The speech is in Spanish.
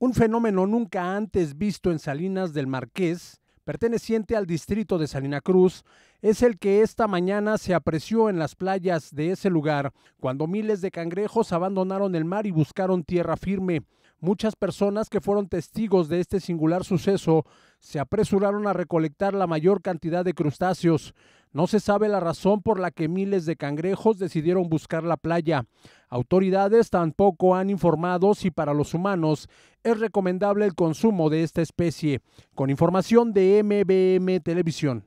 un fenómeno nunca antes visto en Salinas del Marqués, perteneciente al distrito de Salina Cruz, es el que esta mañana se apreció en las playas de ese lugar, cuando miles de cangrejos abandonaron el mar y buscaron tierra firme. Muchas personas que fueron testigos de este singular suceso se apresuraron a recolectar la mayor cantidad de crustáceos. No se sabe la razón por la que miles de cangrejos decidieron buscar la playa. Autoridades tampoco han informado si para los humanos es recomendable el consumo de esta especie. Con información de MBM Televisión.